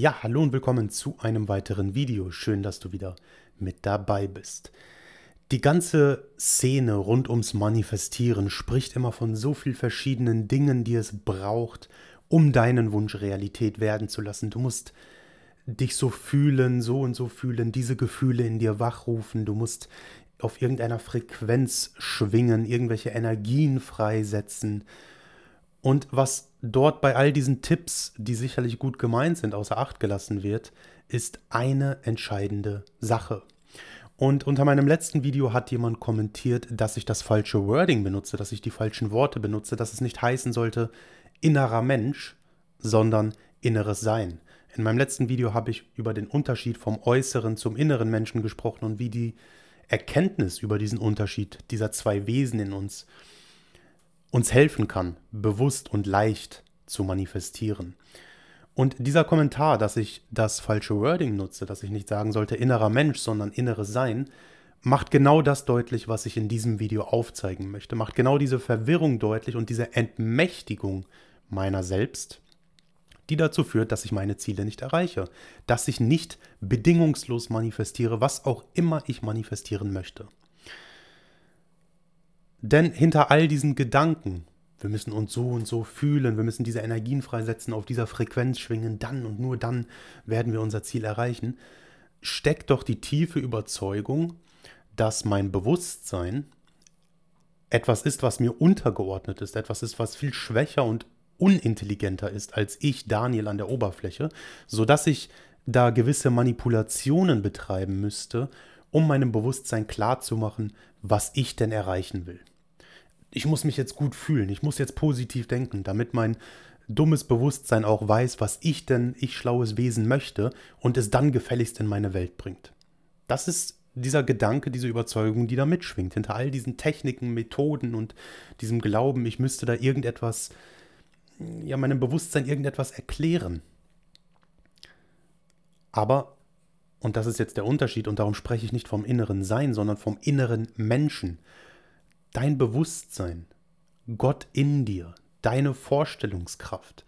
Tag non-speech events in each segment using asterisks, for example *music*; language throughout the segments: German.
Ja, hallo und willkommen zu einem weiteren Video. Schön, dass du wieder mit dabei bist. Die ganze Szene rund ums Manifestieren spricht immer von so vielen verschiedenen Dingen, die es braucht, um deinen Wunsch Realität werden zu lassen. Du musst dich so fühlen, so und so fühlen, diese Gefühle in dir wachrufen. Du musst auf irgendeiner Frequenz schwingen, irgendwelche Energien freisetzen und was dort bei all diesen Tipps, die sicherlich gut gemeint sind, außer Acht gelassen wird, ist eine entscheidende Sache. Und unter meinem letzten Video hat jemand kommentiert, dass ich das falsche Wording benutze, dass ich die falschen Worte benutze, dass es nicht heißen sollte innerer Mensch, sondern inneres Sein. In meinem letzten Video habe ich über den Unterschied vom äußeren zum inneren Menschen gesprochen und wie die Erkenntnis über diesen Unterschied dieser zwei Wesen in uns äh, uns helfen kann, bewusst und leicht zu manifestieren. Und dieser Kommentar, dass ich das falsche Wording nutze, dass ich nicht sagen sollte innerer Mensch, sondern inneres Sein, macht genau das deutlich, was ich in diesem Video aufzeigen möchte. Macht genau diese Verwirrung deutlich und diese Entmächtigung meiner selbst, die dazu führt, dass ich meine Ziele nicht erreiche, dass ich nicht bedingungslos manifestiere, was auch immer ich manifestieren möchte. Denn hinter all diesen Gedanken, wir müssen uns so und so fühlen, wir müssen diese Energien freisetzen, auf dieser Frequenz schwingen, dann und nur dann werden wir unser Ziel erreichen, steckt doch die tiefe Überzeugung, dass mein Bewusstsein etwas ist, was mir untergeordnet ist, etwas ist, was viel schwächer und unintelligenter ist als ich, Daniel, an der Oberfläche, sodass ich da gewisse Manipulationen betreiben müsste, um meinem Bewusstsein klar zu machen, was ich denn erreichen will. Ich muss mich jetzt gut fühlen, ich muss jetzt positiv denken, damit mein dummes Bewusstsein auch weiß, was ich denn, ich schlaues Wesen möchte und es dann gefälligst in meine Welt bringt. Das ist dieser Gedanke, diese Überzeugung, die da mitschwingt, hinter all diesen Techniken, Methoden und diesem Glauben, ich müsste da irgendetwas, ja, meinem Bewusstsein irgendetwas erklären. Aber und das ist jetzt der Unterschied und darum spreche ich nicht vom inneren Sein, sondern vom inneren Menschen. Dein Bewusstsein, Gott in dir, deine Vorstellungskraft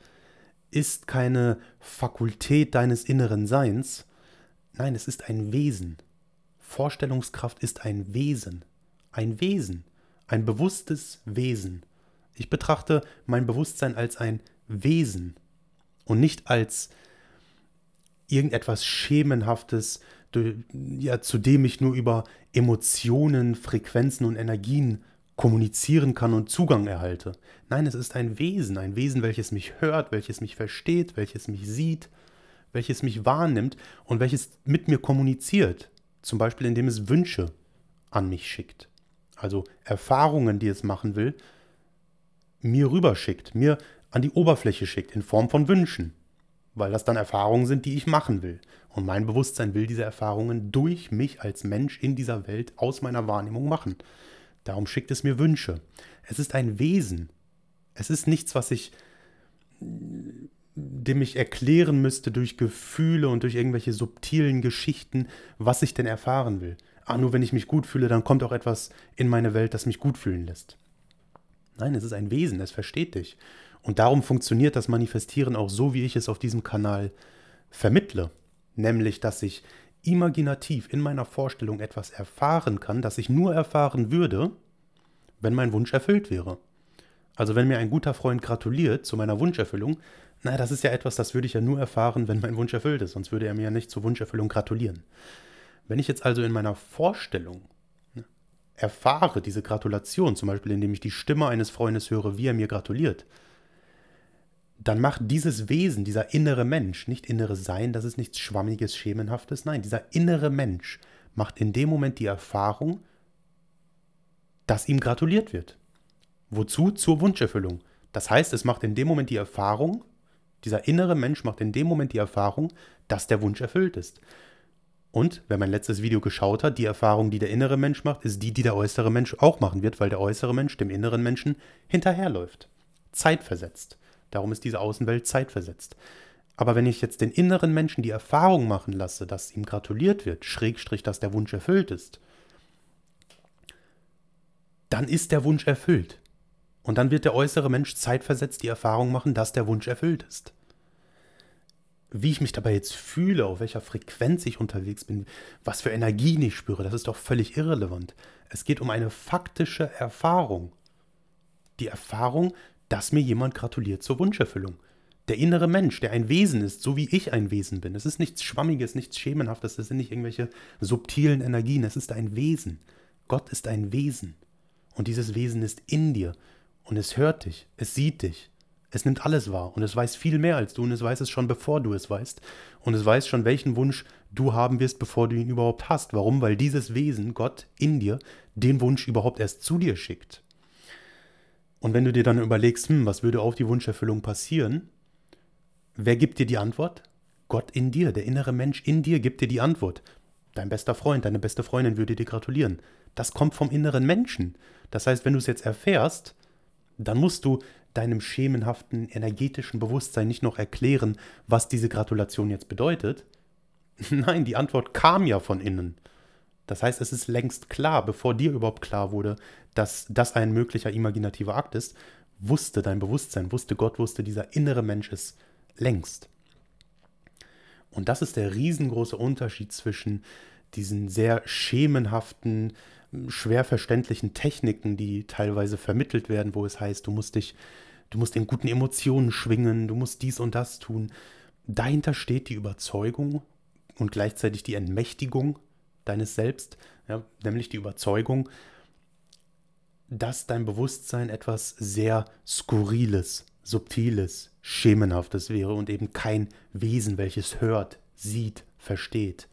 ist keine Fakultät deines inneren Seins, nein, es ist ein Wesen. Vorstellungskraft ist ein Wesen, ein Wesen, ein bewusstes Wesen. Ich betrachte mein Bewusstsein als ein Wesen und nicht als äh, irgendetwas Schemenhaftes, ja, zu dem ich nur über Emotionen, Frequenzen und Energien kommunizieren kann und Zugang erhalte. Nein, es ist ein Wesen, ein Wesen, welches mich hört, welches mich versteht, welches mich sieht, welches mich wahrnimmt und welches mit mir kommuniziert. Zum Beispiel, indem es Wünsche an mich schickt. Also Erfahrungen, die es machen will, mir rüberschickt, mir an die Oberfläche schickt, in Form von Wünschen weil das dann Erfahrungen sind, die ich machen will. Und mein Bewusstsein will diese Erfahrungen durch mich als Mensch in dieser Welt aus meiner Wahrnehmung machen. Darum schickt es mir Wünsche. Es ist ein Wesen. Es ist nichts, was ich dem ich erklären müsste durch Gefühle und durch irgendwelche subtilen Geschichten, was ich denn erfahren will. Ah, nur wenn ich mich gut fühle, dann kommt auch etwas in meine Welt, das mich gut fühlen lässt. Nein, es ist ein Wesen, es versteht dich. Und darum funktioniert das Manifestieren auch so, wie ich es auf diesem Kanal vermittle. Nämlich, dass ich imaginativ in meiner Vorstellung etwas erfahren kann, das ich nur erfahren würde, wenn mein Wunsch erfüllt wäre. Also wenn mir ein guter Freund gratuliert zu meiner Wunscherfüllung, na, das ist ja etwas, das würde ich ja nur erfahren, wenn mein Wunsch erfüllt ist, sonst würde er mir ja nicht zur Wunscherfüllung gratulieren. Wenn ich jetzt also in meiner Vorstellung erfahre, diese Gratulation, zum Beispiel indem ich die Stimme eines Freundes höre, wie er mir gratuliert, dann macht dieses Wesen, dieser innere Mensch, nicht innere Sein, das ist nichts Schwammiges, Schemenhaftes, nein, dieser innere Mensch macht in dem Moment die Erfahrung, dass ihm gratuliert wird. Wozu? Zur Wunscherfüllung. Das heißt, es macht in dem Moment die Erfahrung, dieser innere Mensch macht in dem Moment die Erfahrung, dass der Wunsch erfüllt ist. Und, wer mein letztes Video geschaut hat, die Erfahrung, die der innere Mensch macht, ist die, die der äußere Mensch auch machen wird, weil der äußere Mensch dem inneren Menschen hinterherläuft. Zeitversetzt. Darum ist diese Außenwelt zeitversetzt. Aber wenn ich jetzt den inneren Menschen die Erfahrung machen lasse, dass ihm gratuliert wird, schrägstrich, dass der Wunsch erfüllt ist, dann ist der Wunsch erfüllt. Und dann wird der äußere Mensch zeitversetzt die Erfahrung machen, dass der Wunsch erfüllt ist wie ich mich dabei jetzt fühle, auf welcher Frequenz ich unterwegs bin, was für Energien ich spüre, das ist doch völlig irrelevant. Es geht um eine faktische Erfahrung. Die Erfahrung, dass mir jemand gratuliert zur Wunscherfüllung. Der innere Mensch, der ein Wesen ist, so wie ich ein Wesen bin. Es ist nichts Schwammiges, nichts Schemenhaftes, es sind nicht irgendwelche subtilen Energien, es ist ein Wesen. Gott ist ein Wesen. Und dieses Wesen ist in dir. Und es hört dich, es sieht dich, es nimmt alles wahr und es weiß viel mehr als du und es weiß es schon, bevor du es weißt. Und es weiß schon, welchen Wunsch du haben wirst, bevor du ihn überhaupt hast. Warum? Weil dieses Wesen, Gott in dir, den Wunsch überhaupt erst zu dir schickt. Und wenn du dir dann überlegst, hm, was würde auf die Wunscherfüllung passieren, wer gibt dir die Antwort? Gott in dir, der innere Mensch in dir gibt dir die Antwort. Dein bester Freund, deine beste Freundin würde dir gratulieren. Das kommt vom inneren Menschen. Das heißt, wenn du es jetzt erfährst, dann musst du deinem schemenhaften energetischen Bewusstsein nicht noch erklären, was diese Gratulation jetzt bedeutet? *laughs* Nein, die Antwort kam ja von innen. Das heißt, es ist längst klar, bevor dir überhaupt klar wurde, dass das ein möglicher imaginativer Akt ist, wusste dein Bewusstsein, wusste Gott, wusste dieser innere Mensch es längst. Und das ist der riesengroße Unterschied zwischen diesen sehr schemenhaften, schwer verständlichen Techniken, die teilweise vermittelt werden, wo es heißt, du musst dich, du musst in guten Emotionen schwingen, du musst dies und das tun. Dahinter steht die Überzeugung und gleichzeitig die Entmächtigung deines Selbst, ja, nämlich die Überzeugung, dass dein Bewusstsein etwas sehr Skurriles, Subtiles, Schemenhaftes wäre und eben kein Wesen, welches hört, sieht, versteht.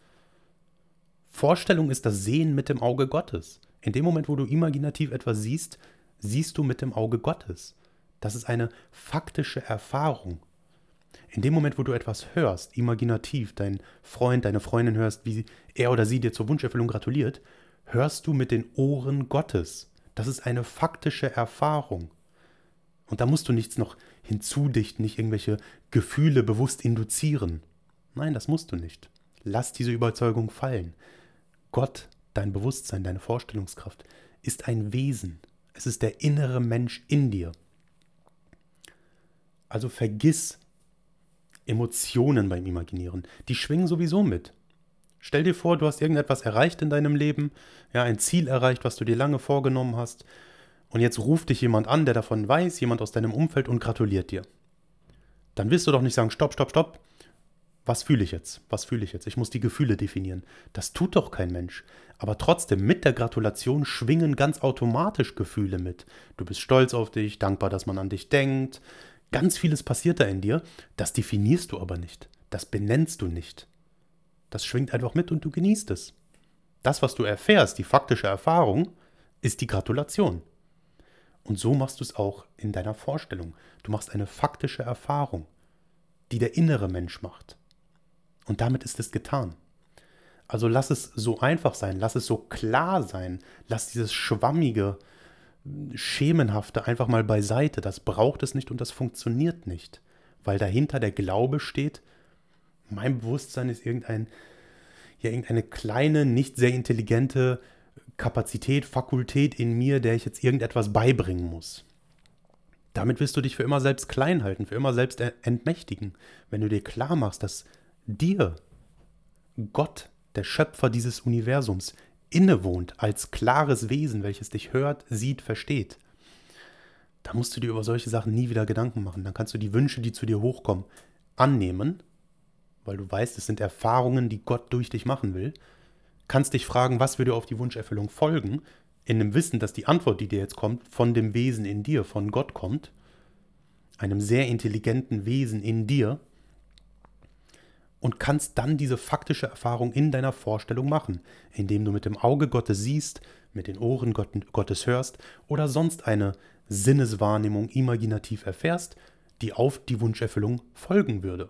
Vorstellung ist das Sehen mit dem Auge Gottes. In dem Moment, wo du imaginativ etwas siehst, siehst du mit dem Auge Gottes. Das ist eine faktische Erfahrung. In dem Moment, wo du etwas hörst, imaginativ, dein Freund, deine Freundin hörst, wie er oder sie dir zur Wunscherfüllung gratuliert, hörst du mit den Ohren Gottes. Das ist eine faktische Erfahrung. Und da musst du nichts noch hinzudichten, nicht irgendwelche Gefühle bewusst induzieren. Nein, das musst du nicht. Lass diese Überzeugung fallen. Gott, dein Bewusstsein, deine Vorstellungskraft, ist ein Wesen. Es ist der innere Mensch in dir. Also vergiss Emotionen beim Imaginieren. Die schwingen sowieso mit. Stell dir vor, du hast irgendetwas erreicht in deinem Leben, ja, ein Ziel erreicht, was du dir lange vorgenommen hast, und jetzt ruft dich jemand an, der davon weiß, jemand aus deinem Umfeld und gratuliert dir. Dann wirst du doch nicht sagen, stopp, stopp, stopp, was fühle ich jetzt? Was fühle ich jetzt? Ich muss die Gefühle definieren. Das tut doch kein Mensch. Aber trotzdem, mit der Gratulation schwingen ganz automatisch Gefühle mit. Du bist stolz auf dich, dankbar, dass man an dich denkt. Ganz vieles passiert da in dir. Das definierst du aber nicht. Das benennst du nicht. Das schwingt einfach mit und du genießt es. Das, was du erfährst, die faktische Erfahrung, ist die Gratulation. Und so machst du es auch in deiner Vorstellung. Du machst eine faktische Erfahrung, die der innere Mensch macht. Und damit ist es getan. Also lass es so einfach sein, lass es so klar sein, lass dieses schwammige, schemenhafte einfach mal beiseite. Das braucht es nicht und das funktioniert nicht, weil dahinter der Glaube steht, mein Bewusstsein ist irgendein, ja, irgendeine kleine, nicht sehr intelligente Kapazität, Fakultät in mir, der ich jetzt irgendetwas beibringen muss. Damit wirst du dich für immer selbst klein halten, für immer selbst entmächtigen, wenn du dir klar machst, dass dir, Gott, der Schöpfer dieses Universums, innewohnt als klares Wesen, welches dich hört, sieht, versteht. Da musst du dir über solche Sachen nie wieder Gedanken machen. Dann kannst du die Wünsche, die zu dir hochkommen, annehmen, weil du weißt, es sind Erfahrungen, die Gott durch dich machen will. Kannst dich fragen, was würde auf die Wunscherfüllung folgen, in dem Wissen, dass die Antwort, die dir jetzt kommt, von dem Wesen in dir, von Gott kommt, einem sehr intelligenten Wesen in dir, und kannst dann diese faktische Erfahrung in deiner Vorstellung machen, indem du mit dem Auge Gottes siehst, mit den Ohren Gottes hörst oder sonst eine Sinneswahrnehmung imaginativ erfährst, die auf die Wunscherfüllung folgen würde.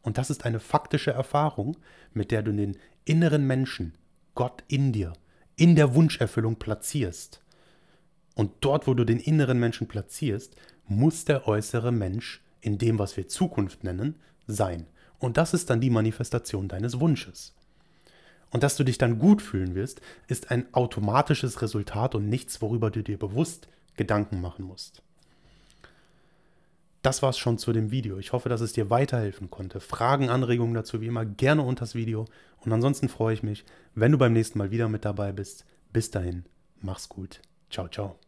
Und das ist eine faktische Erfahrung, mit der du den inneren Menschen, Gott in dir, in der Wunscherfüllung platzierst. Und dort, wo du den inneren Menschen platzierst, muss der äußere Mensch in dem, was wir Zukunft nennen, sein. Und das ist dann die Manifestation deines Wunsches. Und dass du dich dann gut fühlen wirst, ist ein automatisches Resultat und nichts, worüber du dir bewusst Gedanken machen musst. Das war's schon zu dem Video. Ich hoffe, dass es dir weiterhelfen konnte. Fragen, Anregungen dazu wie immer gerne unter das Video. Und ansonsten freue ich mich, wenn du beim nächsten Mal wieder mit dabei bist. Bis dahin, mach's gut. Ciao, ciao.